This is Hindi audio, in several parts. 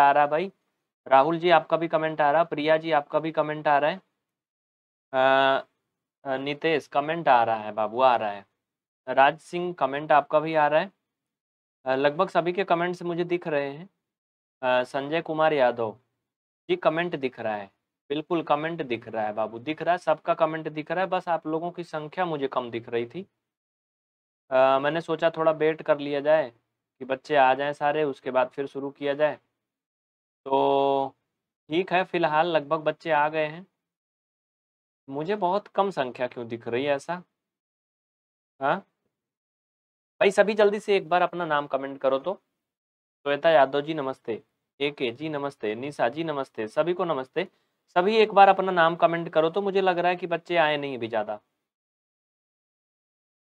आ रहा भाई राहुल जी आपका भी कमेंट आ रहा प्रिया जी आपका भी कमेंट आ रहा है नितेश कमेंट आ रहा है बाबू आ रहा है राज सिंह कमेंट आपका भी आ रहा है लगभग सभी के कमेंट्स मुझे दिख रहे हैं संजय कुमार यादव जी कमेंट दिख रहा है बिल्कुल कमेंट दिख रहा है बाबू दिख रहा है सबका कमेंट दिख रहा है बस आप लोगों की संख्या मुझे कम दिख रही थी आ, मैंने सोचा थोड़ा वेट कर लिया जाए कि बच्चे आ जाएं सारे उसके बाद फिर शुरू किया जाए तो ठीक है फिलहाल लगभग बच्चे आ गए हैं मुझे बहुत कम संख्या क्यों दिख रही है ऐसा हाँ भाई सभी जल्दी से एक बार अपना नाम कमेंट करो तो श्वेता यादव जी नमस्ते ए के जी नमस्ते निशा जी नमस्ते सभी को नमस्ते सभी एक बार अपना नाम कमेंट करो तो मुझे लग रहा है कि बच्चे आए नहीं अभी ज़्यादा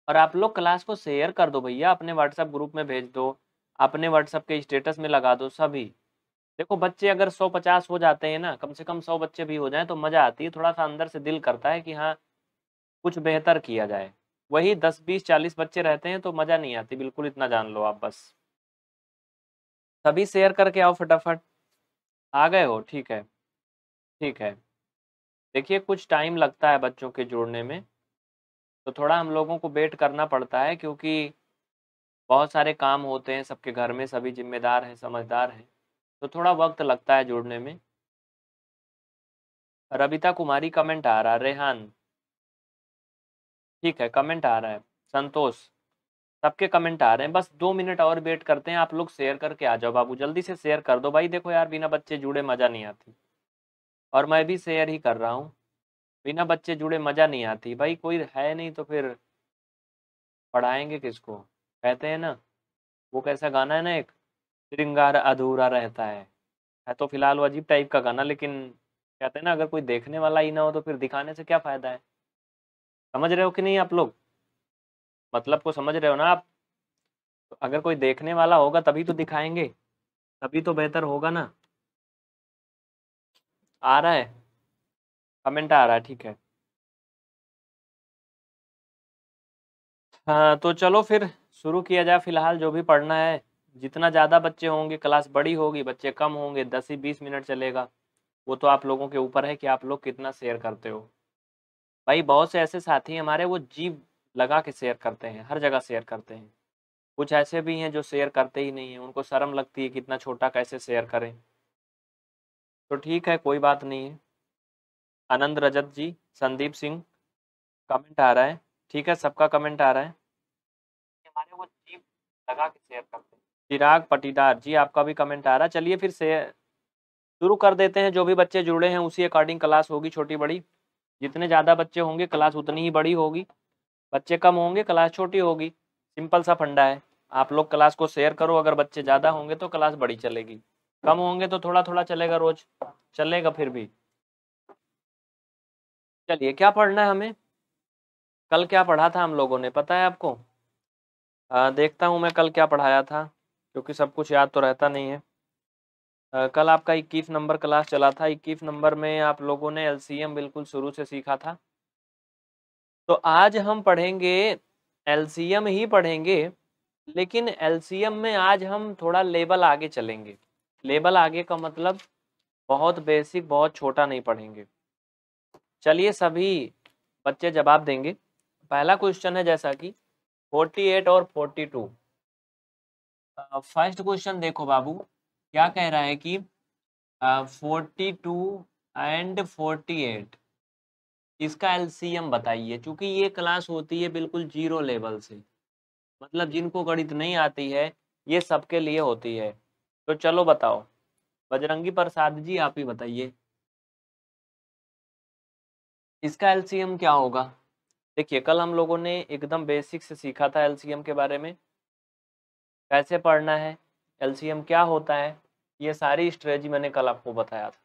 और आप लोग क्लास को शेयर कर दो भैया अपने व्हाट्सएप ग्रुप में भेज दो अपने व्हाट्सएप के स्टेटस में लगा दो सभी देखो बच्चे अगर 150 हो जाते हैं ना कम से कम 100 बच्चे भी हो जाए तो मज़ा आती है थोड़ा सा अंदर से दिल करता है कि हाँ कुछ बेहतर किया जाए वही 10 20 40 बच्चे रहते हैं तो मज़ा नहीं आती बिल्कुल इतना जान लो आप बस सभी शेयर करके आओ फटाफट आ गए हो ठीक है ठीक है देखिए कुछ टाइम लगता है बच्चों के जुड़ने में तो थोड़ा हम लोगों को वेट करना पड़ता है क्योंकि बहुत सारे काम होते हैं सबके घर में सभी जिम्मेदार हैं समझदार हैं तो थोड़ा वक्त लगता है जोड़ने में रबिता कुमारी कमेंट आ रहा रेहान ठीक है कमेंट आ रहा है संतोष सबके कमेंट आ रहे हैं बस दो मिनट और वेट करते हैं आप लोग शेयर करके आ जाओ बाबू जल्दी से शेयर कर दो भाई देखो यार बिना बच्चे जुड़े मज़ा नहीं आती और मैं भी शेयर ही कर रहा हूँ बिना बच्चे जुड़े मज़ा नहीं आती भाई कोई है नहीं तो फिर पढ़ाएंगे किसको कहते हैं ना वो कैसा गाना है ना एक श्रृंगार अधूरा रहता है है तो फिलहाल वो अजीब टाइप का गाना लेकिन कहते हैं ना अगर कोई देखने वाला ही ना हो तो फिर दिखाने से क्या फ़ायदा है समझ रहे हो कि नहीं आप लोग मतलब को समझ रहे हो ना आप तो अगर कोई देखने वाला होगा तभी तो दिखाएंगे तभी तो बेहतर होगा ना आ रहा है कमेंट आ रहा है ठीक है हाँ तो चलो फिर शुरू किया जाए फिलहाल जो भी पढ़ना है जितना ज़्यादा बच्चे होंगे क्लास बड़ी होगी बच्चे कम होंगे दस ही बीस मिनट चलेगा वो तो आप लोगों के ऊपर है कि आप लोग कितना शेयर करते हो भाई बहुत से ऐसे साथी हमारे वो जीव लगा के शेयर करते हैं हर जगह शेयर करते हैं कुछ ऐसे भी हैं जो शेयर करते ही नहीं हैं उनको शर्म लगती है कितना छोटा कैसे शेयर करें तो ठीक है कोई बात नहीं है आनंद रजत जी संदीप सिंह कमेंट आ रहा है ठीक है सबका कमेंट आ रहा है हमारे वो जीप लगा के शेयर करते हैं चिराग पटीदार जी आपका भी कमेंट आ रहा चलिए फिर से शुरू कर देते हैं जो भी बच्चे जुड़े हैं उसी अकॉर्डिंग क्लास होगी छोटी बड़ी जितने ज़्यादा बच्चे होंगे क्लास उतनी ही बड़ी होगी बच्चे कम होंगे क्लास छोटी होगी सिंपल सा फंडा है आप लोग क्लास को शेयर करो अगर बच्चे ज़्यादा होंगे तो क्लास बड़ी चलेगी कम होंगे तो थोड़ा थोड़ा चलेगा रोज चलेगा फिर भी चलिए क्या पढ़ना है हमें कल क्या पढ़ा था हम लोगों ने पता है आपको आ, देखता हूँ मैं कल क्या पढ़ाया था क्योंकि सब कुछ याद तो रहता नहीं है आ, कल आपका इक्कीस नंबर क्लास चला था इक्कीस नंबर में आप लोगों ने एलसीएम बिल्कुल शुरू से सीखा था तो आज हम पढ़ेंगे एलसीएम ही पढ़ेंगे लेकिन एलसीएम में आज हम थोड़ा लेबल आगे चलेंगे लेबल आगे का मतलब बहुत बेसिक बहुत छोटा नहीं पढ़ेंगे चलिए सभी बच्चे जवाब देंगे पहला क्वेश्चन है जैसा कि 48 और 42 फर्स्ट क्वेश्चन देखो बाबू क्या कह रहा है कि forty two and forty eight इसका एलसीएम बताइए क्योंकि ये क्लास होती है बिल्कुल जीरो लेवल से मतलब जिनको गणित नहीं आती है ये सबके लिए होती है तो चलो बताओ बजरंगी प्रसाद जी आप ही बताइए इसका एलसीएम क्या होगा देखिए कल हम लोगों ने एकदम बेसिक से सीखा था एलसीएम के बारे में कैसे पढ़ना है एलसीएम क्या होता है ये सारी स्ट्रेटी मैंने कल आपको बताया था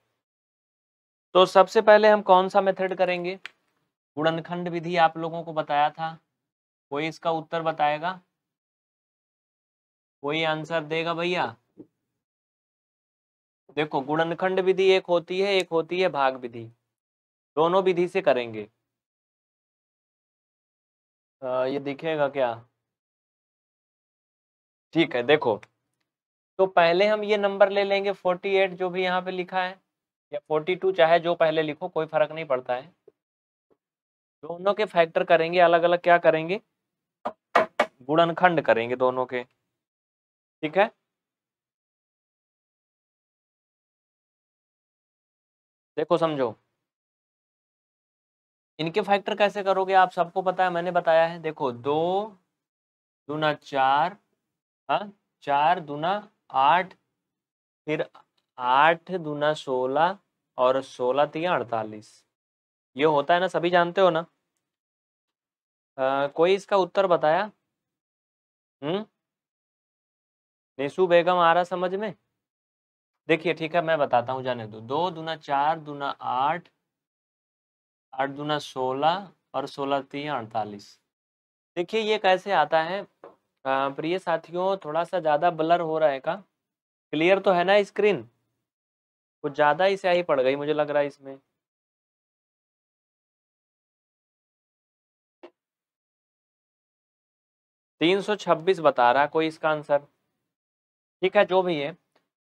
तो सबसे पहले हम कौन सा मेथड करेंगे गुणनखंड विधि आप लोगों को बताया था कोई इसका उत्तर बताएगा कोई आंसर देगा भैया देखो गुणनखंड विधि एक होती है एक होती है भाग विधि दोनों विधि से करेंगे आ, ये दिखेगा क्या ठीक है देखो तो पहले हम ये नंबर ले लेंगे 48 जो भी यहाँ पे लिखा है या 42 चाहे जो पहले लिखो कोई फर्क नहीं पड़ता है दोनों के फैक्टर करेंगे अलग अलग क्या करेंगे गुणनखंड करेंगे दोनों के ठीक है देखो समझो इनके फैक्टर कैसे करोगे आप सबको पता है मैंने बताया है देखो दो दूना चार हाँ चार दूना आठ फिर आठ दूना सोलह और सोलह तीन अड़तालीस ये होता है ना सभी जानते हो ना आ, कोई इसका उत्तर बताया हम्म निशु बेगम आ रहा समझ में देखिए ठीक है मैं बताता हूँ जाने दो दो दूना चार दूना आठ आठ दूना सोलह और सोलह तीन अड़तालीस देखिए ये कैसे आता है हाँ, प्रिय साथियों थोड़ा सा ज़्यादा ब्लर हो रहा है का क्लियर तो है ना स्क्रीन कुछ ज़्यादा ही स्याही पड़ गई मुझे लग रहा है इसमें तीन सौ छब्बीस बता रहा कोई इसका आंसर ठीक है जो भी है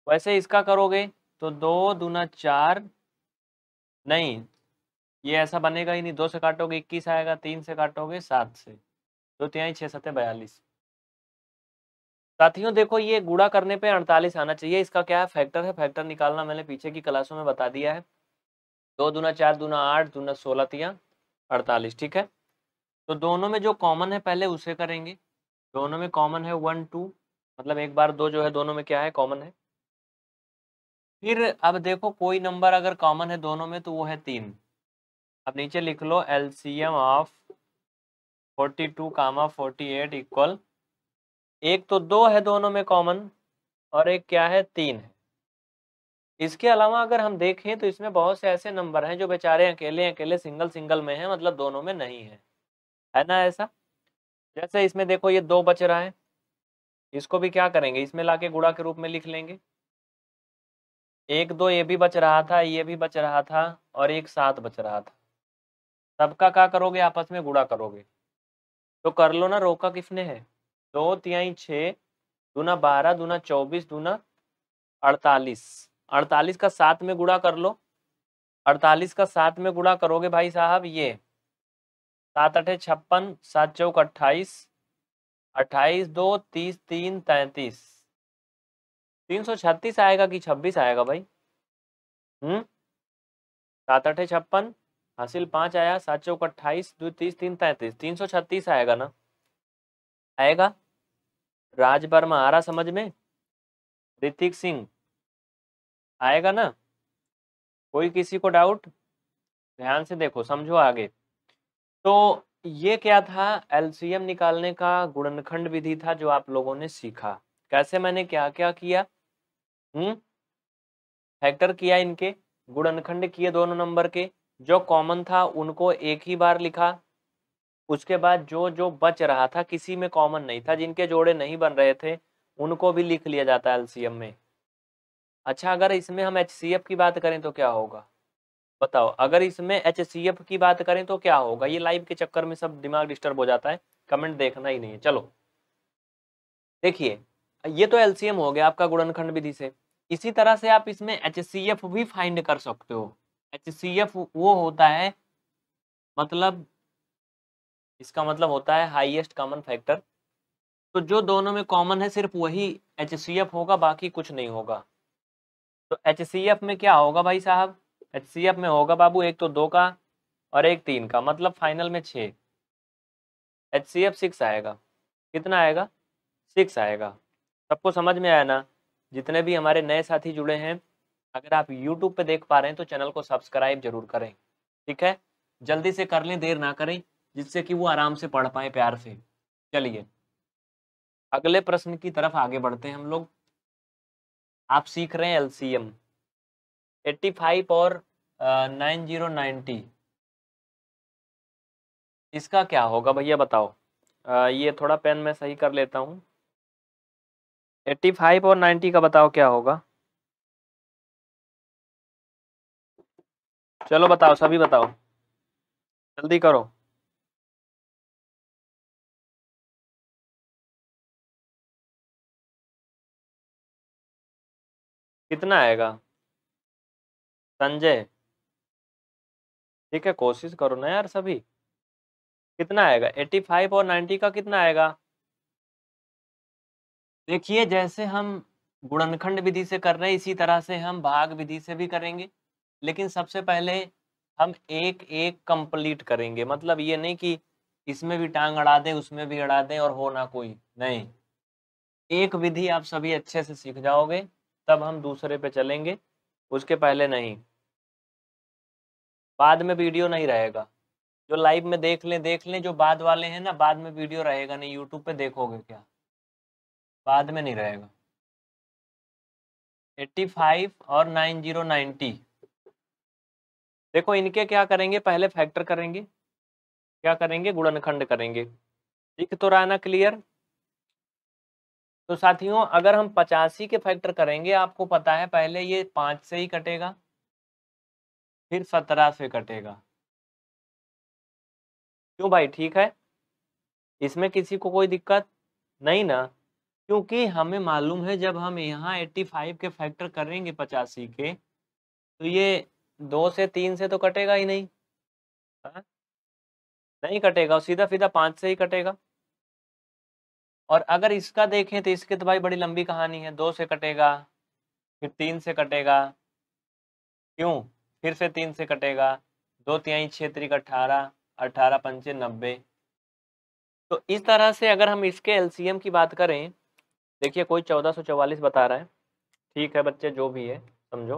वैसे इसका करोगे तो दो दूना चार नहीं ये ऐसा बनेगा ही नहीं दो से काटोगे इक्कीस आएगा तीन से काटोगे सात से दो तिहाई छः सत्य बयालीस साथियों देखो ये गुड़ा करने पे 48 आना चाहिए इसका क्या है फैक्टर है फैक्टर निकालना मैंने पीछे की क्लासों में बता दिया है दो दूना चार दूना आठ दूना सोलह तिया अड़तालीस ठीक है तो दोनों में जो कॉमन है पहले उसे करेंगे दोनों में कॉमन है वन टू मतलब एक बार दो जो है दोनों में क्या है कॉमन है फिर अब देखो कोई नंबर अगर कॉमन है दोनों में तो वो है तीन अब नीचे लिख लो LCM of forty two comma forty eight equal एक तो दो है दोनों में कॉमन और एक क्या है तीन है इसके अलावा अगर हम देखें तो इसमें बहुत से ऐसे नंबर हैं जो बेचारे अकेले अकेले सिंगल सिंगल में हैं मतलब दोनों में नहीं है है ना ऐसा जैसे इसमें देखो ये दो बच रहा है इसको भी क्या करेंगे इसमें लाके गुड़ा के रूप में लिख लेंगे एक दो ये भी बच रहा था ये भी बच रहा था और एक सात बच रहा था सबका क्या करोगे आपस में गुड़ा करोगे तो कर लो ना रोका किसने है दो तिहाई छः दूना बारह दूना चौबीस दूना अड़तालीस अड़तालीस का सात में गुड़ा कर लो अड़तालीस का सात में गुड़ा करोगे भाई साहब ये सात अठे छप्पन सात चौक अट्ठाईस अट्ठाईस दो तीस तीन तैतीस तीन सौ छत्तीस आएगा कि छब्बीस आएगा भाई हम्म सात अठे छप्पन हासिल पांच आया सात चौक अट्ठाईस दो तीस तीन तैतीस तीन सौ छत्तीस आएगा ना आएगा राज वर्मा आ रहा समझ में ऋतिक सिंह आएगा ना कोई किसी को डाउट ध्यान से देखो समझो आगे तो ये क्या था एलसीएम निकालने का गुणनखंड विधि था जो आप लोगों ने सीखा कैसे मैंने क्या क्या किया हम्म फैक्टर किया इनके गुणनखंड किए दोनों नंबर के जो कॉमन था उनको एक ही बार लिखा उसके बाद जो जो बच रहा था किसी में कॉमन नहीं था जिनके जोड़े नहीं बन रहे थे उनको भी लिख लिया जाता है एलसीएम में अच्छा अगर इसमें हम एच की बात करें तो क्या होगा बताओ अगर इसमें एच की बात करें तो क्या होगा ये लाइव के चक्कर में सब दिमाग डिस्टर्ब हो जाता है कमेंट देखना ही नहीं है चलो देखिए ये तो एलसीएम हो गया आपका गुणनखंड विधि से इसी तरह से आप इसमें एच भी फाइंड कर सकते हो एच वो होता है मतलब इसका मतलब होता है हाईएस्ट कॉमन फैक्टर तो जो दोनों में कॉमन है सिर्फ वही एच होगा बाकी कुछ नहीं होगा तो एच में क्या होगा भाई साहब एच में होगा बाबू एक तो दो का और एक तीन का मतलब फाइनल में छः एच सी एफ सिक्स आएगा कितना आएगा सिक्स आएगा सबको समझ में आया ना जितने भी हमारे नए साथी जुड़े हैं अगर आप यूट्यूब पे देख पा रहे हैं तो चैनल को सब्सक्राइब जरूर करें ठीक है जल्दी से कर लें देर ना करें जिससे कि वो आराम से पढ़ पाए प्यार से चलिए अगले प्रश्न की तरफ आगे बढ़ते हैं हम लोग आप सीख रहे हैं एलसीएम 85 और नाइन जीरो नाइन्टी इसका क्या होगा भैया बताओ आ, ये थोड़ा पेन में सही कर लेता हूँ एट्टी फाइव और नाइन्टी का बताओ क्या होगा चलो बताओ सभी बताओ जल्दी करो कितना आएगा संजय ठीक है कोशिश करो ना यार सभी कितना आएगा एट्टी फाइव और नाइन्टी का कितना आएगा देखिए जैसे हम गुणनखंड विधि से कर रहे हैं इसी तरह से हम भाग विधि से भी करेंगे लेकिन सबसे पहले हम एक एक कंप्लीट करेंगे मतलब ये नहीं कि इसमें भी टांग अड़ा दें उसमें भी अड़ा दें और हो ना कोई नहीं एक विधि आप सभी अच्छे से सीख जाओगे तब हम दूसरे पे चलेंगे उसके पहले नहीं बाद में वीडियो नहीं रहेगा जो लाइव में देख लें देख लें जो बाद वाले हैं ना बाद में वीडियो रहेगा नहीं यूट्यूब पे देखोगे क्या बाद में नहीं रहेगा 85 और 9090 देखो इनके क्या करेंगे पहले फैक्टर करेंगे क्या करेंगे गुणनखंड करेंगे दिख तो रहा ना क्लियर तो साथियों अगर हम पचासी के फैक्टर करेंगे आपको पता है पहले ये पाँच से ही कटेगा फिर सत्रह से कटेगा क्यों भाई ठीक है इसमें किसी को कोई दिक्कत नहीं ना क्योंकि हमें मालूम है जब हम यहाँ एट्टी फाइव के फैक्टर करेंगे पचासी के तो ये दो से तीन से तो कटेगा ही नहीं हाँ? नहीं कटेगा सीधा सीधा पाँच से ही कटेगा और अगर इसका देखें तो इसके तो भाई बड़ी लंबी कहानी है दो से कटेगा फिर तीन से कटेगा क्यों फिर से तीन से कटेगा दो तिहाई छः तरीक अट्ठारह अट्ठारह पंचे नब्बे तो इस तरह से अगर हम इसके एलसीएम की बात करें देखिए कोई चौदह सौ चौवालीस बता रहा है ठीक है बच्चे जो भी है समझो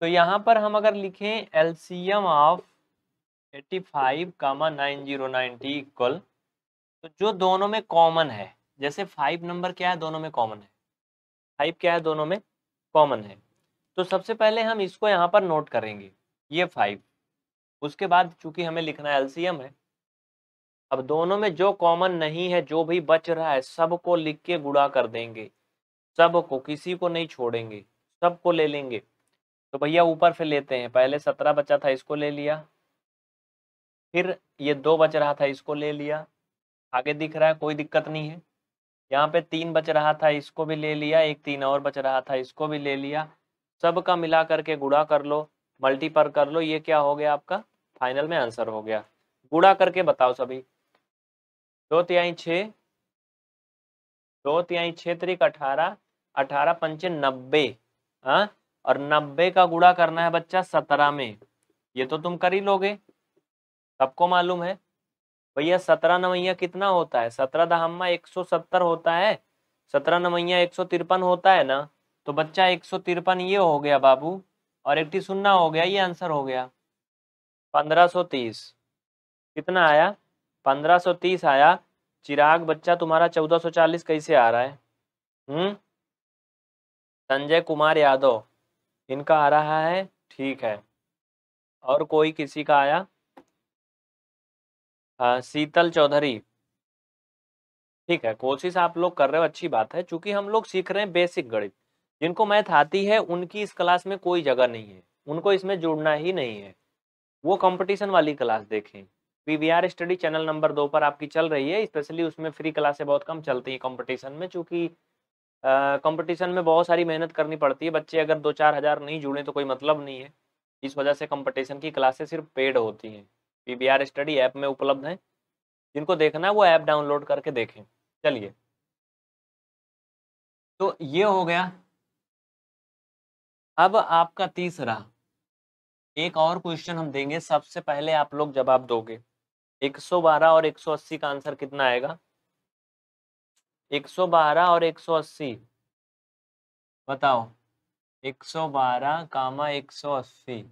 तो यहाँ पर हम अगर लिखें LCM of eighty five comma nine zero टी इक्वल तो जो दोनों में कॉमन है जैसे फाइव नंबर क्या है दोनों में कॉमन है फाइव क्या है दोनों में कॉमन है तो सबसे पहले हम इसको यहाँ पर नोट करेंगे ये फाइव उसके बाद चूंकि हमें लिखना एलसीएम है अब दोनों में जो कॉमन नहीं है जो भी बच रहा है सबको लिख के गुड़ा कर देंगे सबको किसी को नहीं छोड़ेंगे सबको ले लेंगे तो भैया ऊपर फिर लेते हैं पहले सत्रह बचा था इसको ले लिया फिर ये दो बच रहा था इसको ले लिया आगे दिख रहा है कोई दिक्कत नहीं है यहाँ पे तीन बच रहा था इसको भी ले लिया एक तीन और बच रहा था इसको भी ले लिया सब का मिला करके गुड़ा कर लो मल्टीपर कर लो ये क्या हो गया आपका फाइनल में आंसर हो गया गुड़ा करके बताओ सभी दो तिहाई छ दो तिहाई छ तरीक अठारह अठारह पंचे नब्बे हाँ और नब्बे का गुड़ा करना है बच्चा सत्रह में ये तो तुम कर ही लोगे सबको मालूम है भैया सत्रह नवैया कितना होता है सत्रह दहम्मा एक सौ सत्तर होता है सत्रह नवैया एक सौ तिरपन होता है ना तो बच्चा एक सौ तिरपन ये हो गया बाबू और एक सुन्ना हो गया ये आंसर हो गया पंद्रह सौ तीस कितना आया पंद्रह सौ तीस आया चिराग बच्चा तुम्हारा चौदह सौ चालीस कैसे आ रहा है हम्म संजय कुमार यादव इनका आ रहा है ठीक है और कोई किसी का आया शीतल चौधरी ठीक है कोशिश आप लोग कर रहे हो अच्छी बात है चूंकि हम लोग सीख रहे हैं बेसिक गणित जिनको मैथ आती है उनकी इस क्लास में कोई जगह नहीं है उनको इसमें जुड़ना ही नहीं है वो कंपटीशन वाली क्लास देखें पीवीआर स्टडी चैनल नंबर दो पर आपकी चल रही है स्पेशली उसमें फ्री क्लासें बहुत कम चलती हैं कंपटीशन में चूंकि कंपटीशन में बहुत सारी मेहनत करनी पड़ती है बच्चे अगर दो चार हज़ार नहीं जुड़े तो कोई मतलब नहीं है इस वजह से कंपटीशन की क्लासेस सिर्फ पेड होती हैं पीबीआर स्टडी ऐप में उपलब्ध हैं जिनको देखना है वो ऐप डाउनलोड करके देखें चलिए तो ये हो गया अब आपका तीसरा एक और क्वेश्चन हम देंगे सबसे पहले आप लोग जवाब दोगे 112 और 180 का आंसर कितना आएगा 112 और 180 बताओ 112 कामा 180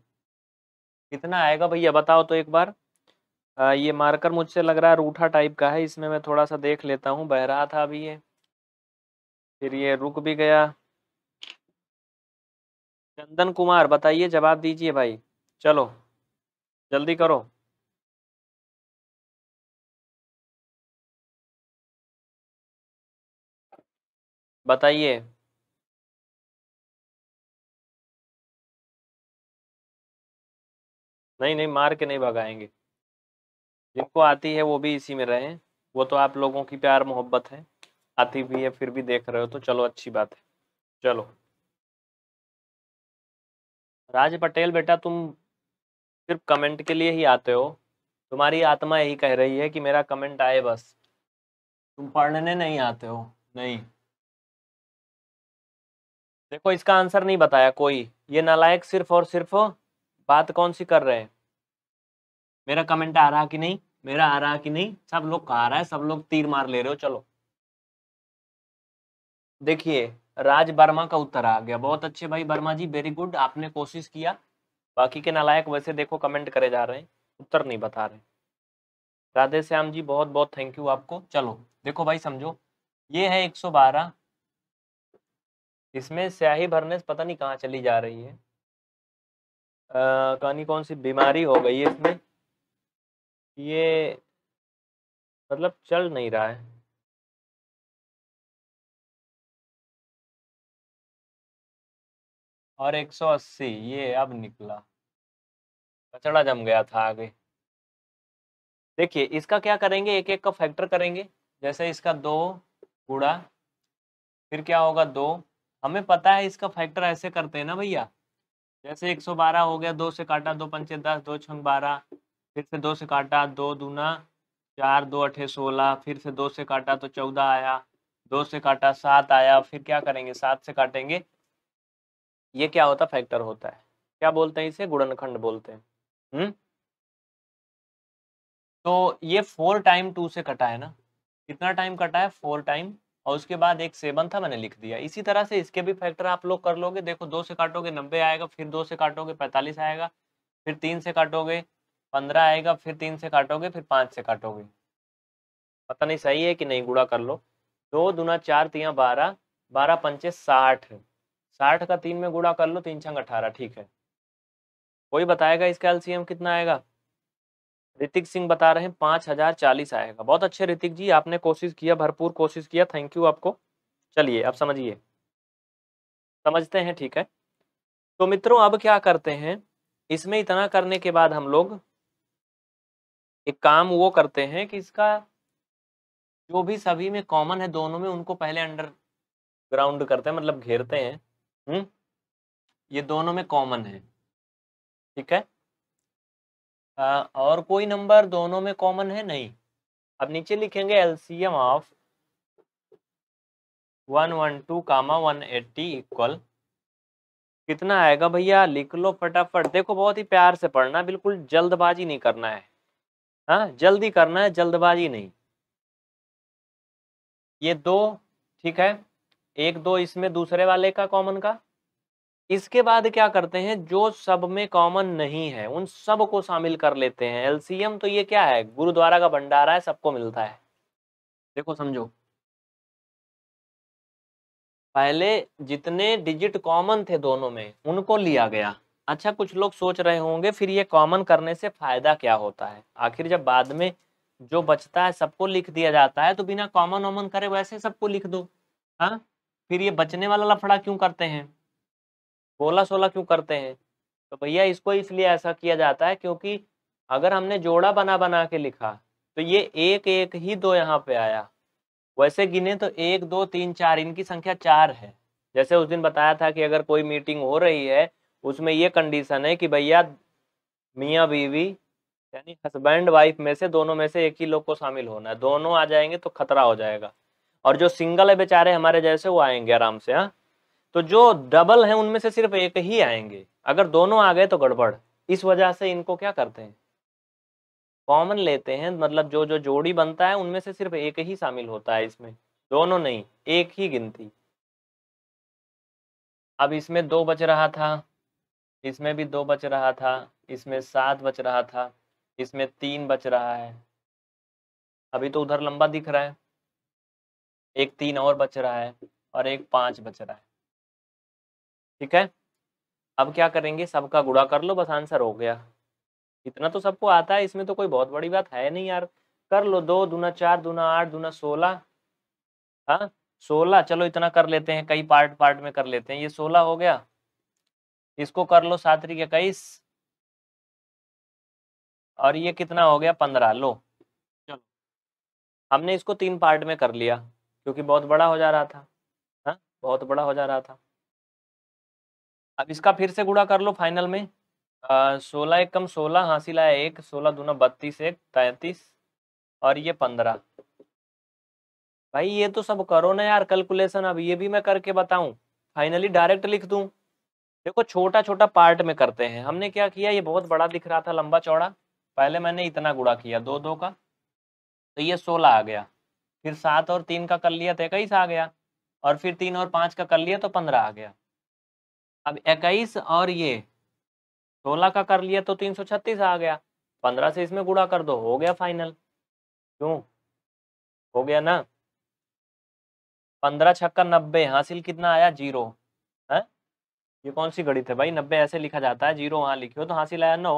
कितना आएगा भैया बताओ तो एक बार ये मार्कर मुझसे लग रहा है रूठा टाइप का है इसमें मैं थोड़ा सा देख लेता हूँ बह रहा था अभी ये फिर ये रुक भी गया चंदन कुमार बताइए जवाब दीजिए भाई चलो जल्दी करो बताइए नहीं नहीं मार के नहीं भगाएंगे जिनको आती है वो भी इसी में रहें वो तो आप लोगों की प्यार मोहब्बत है आती भी है फिर भी देख रहे हो तो चलो अच्छी बात है चलो राज पटेल बेटा तुम सिर्फ कमेंट के लिए ही आते हो तुम्हारी आत्मा यही कह रही है कि मेरा कमेंट आए बस तुम पढ़ने नहीं आते हो नहीं देखो इसका आंसर नहीं बताया कोई ये नालायक सिर्फ और सिर्फ बात कौन सी कर रहे हैं मेरा कमेंट आ रहा कि नहीं मेरा आ रहा कि नहीं सब लोग कहा रहा है सब लोग तीर मार ले रहे हो चलो देखिए राज वर्मा का उत्तर आ गया बहुत अच्छे भाई वर्मा जी वेरी गुड आपने कोशिश किया बाकी के नालायक वैसे देखो कमेंट करे जा रहे हैं उत्तर नहीं बता रहे राधे श्याम जी बहुत बहुत थैंक यू आपको चलो देखो भाई समझो ये है 112 इसमें स्याही भरने से पता नहीं कहाँ चली जा रही है कहानी कौन सी बीमारी हो गई है इसमें ये मतलब चल नहीं रहा है और 180 ये अब निकला कचड़ा जम गया था आगे देखिए इसका क्या करेंगे एक एक का फैक्टर करेंगे जैसे इसका दो कूड़ा फिर क्या होगा दो हमें पता है इसका फैक्टर ऐसे करते हैं ना भैया जैसे 112 हो गया दो से काटा दो पंचे दस दो छंग बारह फिर से दो से काटा दो दूना चार दो अठे सोलह फिर से दो से काटा तो चौदह आया दो से काटा सात आया फिर क्या करेंगे सात से काटेंगे ये क्या होता फैक्टर होता है क्या बोलते हैं इसे गुणनखंड बोलते हैं हम्म तो ये फोर टाइम टू से कटा है ना कितना टाइम कटा है फोर टाइम और उसके बाद एक सेवन था मैंने लिख दिया इसी तरह से इसके भी फैक्टर आप लोग कर लोगे देखो दो से काटोगे नब्बे आएगा फिर दो से काटोगे पैंतालीस आएगा फिर तीन से काटोगे पंद्रह आएगा फिर तीन से काटोगे फिर पाँच से काटोगे पता नहीं सही है कि नहीं गुड़ा कर लो दो दुना चार तिया बारह बारह पंचे साठ साठ का तीन में गुड़ा कर लो तीन छंग अठारह ठीक है कोई बताएगा इसका एलसीएम कितना आएगा ऋतिक सिंह बता रहे हैं पाँच हजार चालीस आएगा बहुत अच्छे ऋतिक जी आपने कोशिश किया भरपूर कोशिश किया थैंक यू आपको चलिए अब समझिए समझते हैं ठीक है तो मित्रों अब क्या करते हैं इसमें इतना करने के बाद हम लोग एक काम वो करते हैं कि इसका जो भी सभी में कॉमन है दोनों में उनको पहले अंडर ग्राउंड करते हैं मतलब घेरते हैं हम्म ये दोनों में कॉमन है ठीक है आ, और कोई नंबर दोनों में कॉमन है नहीं अब नीचे लिखेंगे LCM of one one two comma one eighty equal कितना आएगा भैया लिख लो फटाफट देखो बहुत ही प्यार से पढ़ना बिल्कुल जल्दबाजी नहीं करना है हाँ जल्दी करना है जल्दबाजी नहीं ये दो ठीक है एक दो इसमें दूसरे वाले का कॉमन का इसके बाद क्या करते हैं जो सब में कॉमन नहीं है उन सब को शामिल कर लेते हैं एलसीएम तो ये क्या है गुरुद्वारा का भंडारा है सबको मिलता है देखो समझो पहले जितने डिजिट कॉमन थे दोनों में उनको लिया गया अच्छा कुछ लोग सोच रहे होंगे फिर ये कॉमन करने से फायदा क्या होता है आखिर जब बाद में जो बचता है सबको लिख दिया जाता है तो बिना कॉमन ओमन करे वैसे सबको लिख दो हाँ फिर ये बचने वाला लफड़ा क्यों करते हैं बोला सोला क्यों करते हैं तो भैया इसको इसलिए ऐसा किया जाता है क्योंकि अगर हमने जोड़ा बना बना के लिखा तो ये एक एक ही दो यहाँ पे आया वैसे गिने तो एक दो तीन चार इनकी संख्या चार है जैसे उस दिन बताया था कि अगर कोई मीटिंग हो रही है उसमें ये कंडीशन है कि भैया मियाँ बीवी यानी हस्बैंड वाइफ में से दोनों में से एक ही लोग को शामिल होना है दोनों आ जाएंगे तो खतरा हो जाएगा और जो सिंगल है बेचारे हमारे जैसे वो आएंगे आराम से हाँ तो जो डबल है उनमें से सिर्फ एक ही आएंगे अगर दोनों आ गए तो गड़बड़ इस वजह से इनको क्या करते हैं कॉमन लेते हैं मतलब जो जो जोड़ी बनता है उनमें से सिर्फ एक ही शामिल होता है इसमें दोनों नहीं एक ही गिनती अब इसमें दो बच रहा था इसमें भी दो बच रहा था इसमें सात बच रहा था इसमें तीन बच रहा है अभी तो उधर लंबा दिख रहा है एक तीन और बच रहा है और एक पांच बच रहा है ठीक है अब क्या करेंगे सबका गुड़ा कर लो बस आंसर हो गया इतना तो सबको आता है इसमें तो कोई बहुत बड़ी बात है नहीं यार कर लो दो दूना चार दूना आठ दूना सोलह हाँ सोलह चलो इतना कर लेते हैं कई पार्ट पार्ट में कर लेते हैं ये सोलह हो गया इसको कर लो सात तरीके इक्कीस और ये कितना हो गया पंद्रह लो चलो हमने इसको तीन पार्ट में कर लिया क्योंकि बहुत बड़ा हो जा रहा था हा? बहुत बड़ा हो जा रहा था अब इसका फिर से गुड़ा कर लो फाइनल में सोलह एक कम सोलह हासिल आया एक सोलह दोनों बत्तीस एक तैतीस और ये पंद्रह भाई ये तो सब करो ना यार कैलकुलेशन अब ये भी मैं करके बताऊं फाइनली डायरेक्ट लिख दूं देखो छोटा छोटा पार्ट में करते हैं हमने क्या किया ये बहुत बड़ा दिख रहा था लंबा चौड़ा पहले मैंने इतना गुड़ा किया दो दो का तो ये सोलह आ गया फिर सात और तीन का कर लिया तो इक्कीस आ गया और फिर तीन और पाँच का कर लिया तो पंद्रह आ गया अब इक्कीस और ये सोलह का कर लिया तो तीन सौ छत्तीस आ गया पंद्रह से इसमें गुड़ा कर दो हो गया फाइनल क्यों हो गया ना पंद्रह छक्का नब्बे हासिल कितना आया जीरो ये कौन सी गणित है भाई नब्बे ऐसे लिखा जाता है जीरो वहां लिखे हो तो हाँसी लाया नौ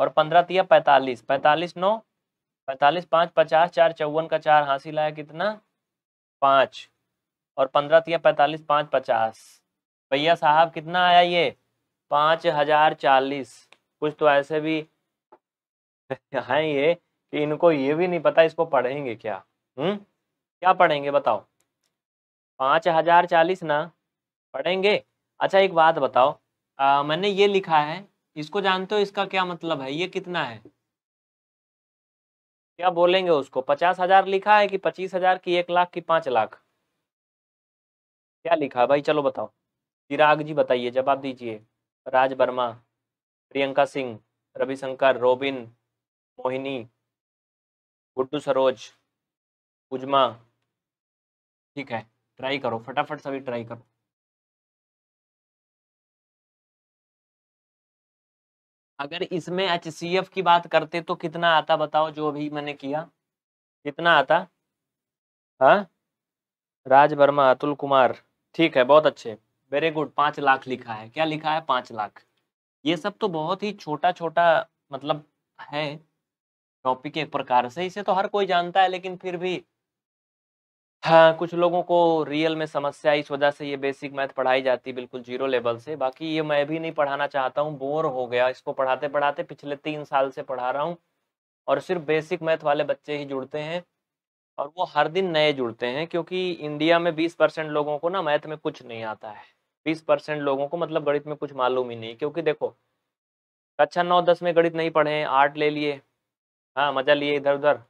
और पंद्रह दिया पैंतालीस पैंतालीस नौ पैंतालीस पाँच पचास चार चौवन का चार हाँसी लाया कितना पाँच और पंद्रह दिया पैंतालीस पाँच पचास भैया साहब कितना आया ये पाँच हजार चालीस कुछ तो ऐसे भी हैं ये कि इनको ये भी नहीं पता इसको पढ़ेंगे क्या हम्म क्या पढ़ेंगे बताओ पाँच हजार चालीस ना पढ़ेंगे अच्छा एक बात बताओ आ, मैंने ये लिखा है इसको जानते हो इसका क्या मतलब है ये कितना है क्या बोलेंगे उसको पचास हजार लिखा है कि पच्चीस हजार की एक लाख की पांच लाख क्या लिखा है भाई चलो बताओ चिराग जी बताइए जवाब दीजिए राज वर्मा प्रियंका सिंह रविशंकर रोबिन मोहिनी गुड्डू सरोज उजमा ठीक है ट्राई करो फटाफट सभी ट्राई करो अगर इसमें एच की बात करते तो कितना आता बताओ जो अभी मैंने किया कितना आता हाँ राज वर्मा अतुल कुमार ठीक है बहुत अच्छे वेरी गुड पाँच लाख लिखा है क्या लिखा है पाँच लाख ये सब तो बहुत ही छोटा छोटा मतलब है टॉपिक एक प्रकार से इसे तो हर कोई जानता है लेकिन फिर भी हाँ कुछ लोगों को रियल में समस्या इस वजह से ये बेसिक मैथ पढ़ाई जाती है बिल्कुल जीरो लेवल से बाकी ये मैं भी नहीं पढ़ाना चाहता हूँ बोर हो गया इसको पढ़ाते पढ़ाते पिछले तीन साल से पढ़ा रहा हूँ और सिर्फ बेसिक मैथ वाले बच्चे ही जुड़ते हैं और वो हर दिन नए जुड़ते हैं क्योंकि इंडिया में बीस परसेंट लोगों को ना मैथ में कुछ नहीं आता है बीस परसेंट लोगों को मतलब गणित में कुछ मालूम ही नहीं क्योंकि देखो कक्षा नौ दस में गणित नहीं पढ़े आर्ट ले लिए हाँ मजा लिए इधर उधर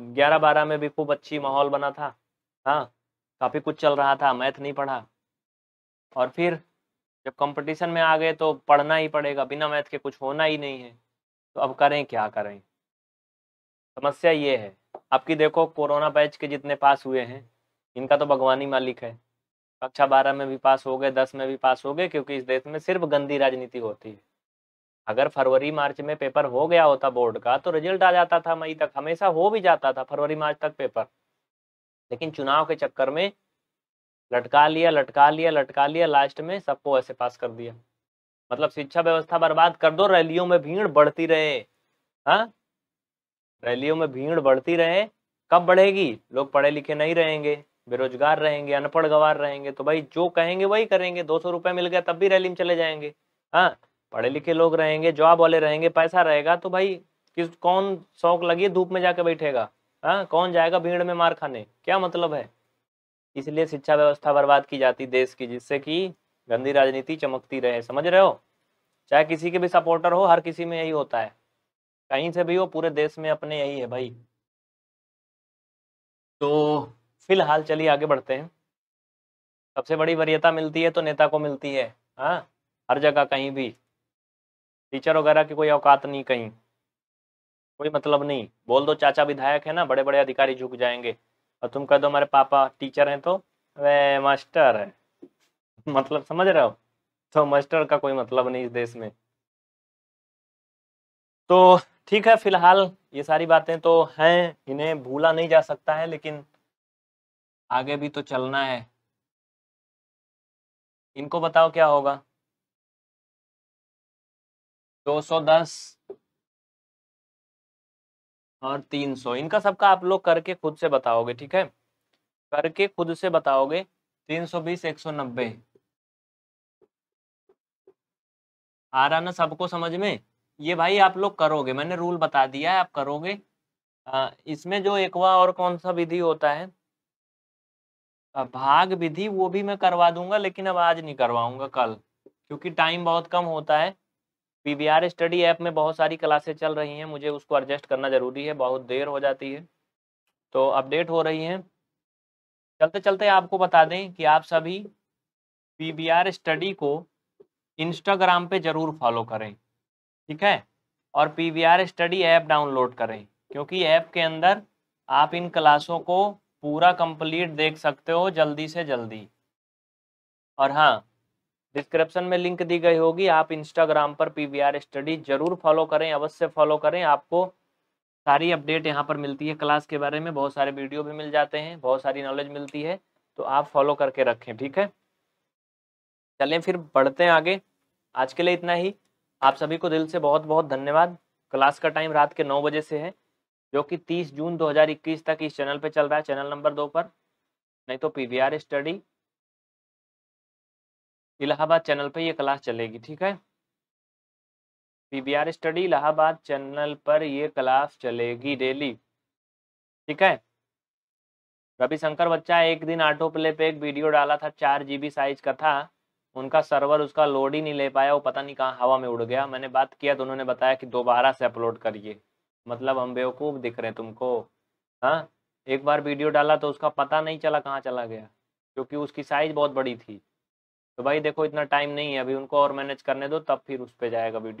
ग्यारह बारह में भी खूब अच्छी माहौल बना था हाँ काफ़ी कुछ चल रहा था मैथ नहीं पढ़ा और फिर जब कंपटीशन में आ गए तो पढ़ना ही पड़ेगा बिना मैथ के कुछ होना ही नहीं है तो अब करें क्या करें समस्या ये है आपकी देखो कोरोना बैच के जितने पास हुए हैं इनका तो भगवानी मालिक है कक्षा बारह में भी पास हो गए दस में भी पास हो गए क्योंकि इस देश में सिर्फ गंदी राजनीति होती है अगर फरवरी मार्च में पेपर हो गया होता बोर्ड का तो रिजल्ट आ जाता था मई तक हमेशा हो भी जाता था फरवरी मार्च तक पेपर लेकिन चुनाव के चक्कर में लटका लिया लटका लिया लटका लिया लास्ट में सबको ऐसे पास कर दिया मतलब शिक्षा व्यवस्था बर्बाद कर दो रैलियों में भीड़ बढ़ती रहे हाँ रैलियों में भीड़ बढ़ती रहे कब बढ़ेगी लोग पढ़े लिखे नहीं रहेंगे बेरोजगार रहेंगे अनपढ़ गवार रहेंगे तो भाई जो कहेंगे वही करेंगे दो सौ मिल गया तब भी रैली में चले जाएंगे हाँ पढ़े लिखे लोग रहेंगे जॉब वाले रहेंगे पैसा रहेगा तो भाई किस कौन शौक लगी धूप में जाके बैठेगा हाँ कौन जाएगा भीड़ में मार खाने क्या मतलब है इसलिए शिक्षा व्यवस्था बर्बाद की जाती देश की जिससे कि गंदी राजनीति चमकती रहे समझ रहे हो चाहे किसी के भी सपोर्टर हो हर किसी में यही होता है कहीं से भी हो पूरे देश में अपने यही है भाई तो फिलहाल चलिए आगे बढ़ते हैं सबसे बड़ी वरीयता मिलती है तो नेता को मिलती है हाँ हर जगह कहीं भी टीचर वगैरह की कोई औकात नहीं कहीं कोई मतलब नहीं बोल दो चाचा विधायक है ना बड़े बड़े अधिकारी झुक जाएंगे और तुम कह दो हमारे पापा टीचर हैं तो वे मास्टर है मतलब समझ रहे हो तो मास्टर का कोई मतलब नहीं इस देश में तो ठीक है फिलहाल ये सारी बातें तो हैं इन्हें भूला नहीं जा सकता है लेकिन आगे भी तो चलना है इनको बताओ क्या होगा 210 और तीन सौ इनका सबका आप लोग करके खुद से बताओगे ठीक है करके खुद से बताओगे तीन सौ बीस एक सौ नब्बे आ रहा ना सबको समझ में ये भाई आप लोग करोगे मैंने रूल बता दिया है आप करोगे आ, इसमें जो एकवा और कौन सा विधि होता है भाग विधि वो भी मैं करवा दूंगा लेकिन अब आज नहीं करवाऊंगा कल क्योंकि टाइम बहुत कम होता है P V R study app में बहुत सारी क्लासेस चल रही हैं मुझे उसको एडजस्ट करना ज़रूरी है बहुत देर हो जाती है तो अपडेट हो रही हैं चलते चलते आपको बता दें कि आप सभी पी वी आर स्टडी को इंस्टाग्राम पे ज़रूर फॉलो करें ठीक है और P V R study app download करें क्योंकि ऐप के अंदर आप इन क्लासों को पूरा कंप्लीट देख सकते हो जल्दी से जल्दी और हाँ डिस्क्रिप्शन में लिंक दी गई होगी आप इंस्टाग्राम पर पी स्टडी जरूर फॉलो करें अवश्य फॉलो करें आपको सारी अपडेट यहाँ पर मिलती है क्लास के बारे में बहुत सारे वीडियो भी मिल जाते हैं बहुत सारी नॉलेज मिलती है तो आप फॉलो करके रखें ठीक है चलें फिर बढ़ते हैं आगे आज के लिए इतना ही आप सभी को दिल से बहुत बहुत धन्यवाद क्लास का टाइम रात के नौ बजे से है जो कि 30 जून 2021 तक इस चैनल पे चल रहा है चैनल नंबर दो पर नहीं तो पी स्टडी इलाहाबाद चैनल पर ये क्लास चलेगी ठीक है पीबीआर स्टडी इलाहाबाद चैनल पर ये क्लास चलेगी डेली ठीक है रविशंकर बच्चा एक दिन ऑटो प्ले पे एक वीडियो डाला था चार जीबी साइज का था उनका सर्वर उसका लोड ही नहीं ले पाया वो पता नहीं कहाँ हवा में उड़ गया मैंने बात किया तो उन्होंने बताया कि दोबारा से अपलोड करिए मतलब हम बेवकूफ़ दिख रहे हैं तुमको हाँ एक बार वीडियो डाला तो उसका पता नहीं चला कहाँ चला गया क्योंकि उसकी साइज बहुत बड़ी थी तो भाई देखो इतना टाइम नहीं है अभी उनको और मैनेज करने दो तब फिर उस पर जाएगा वीडियो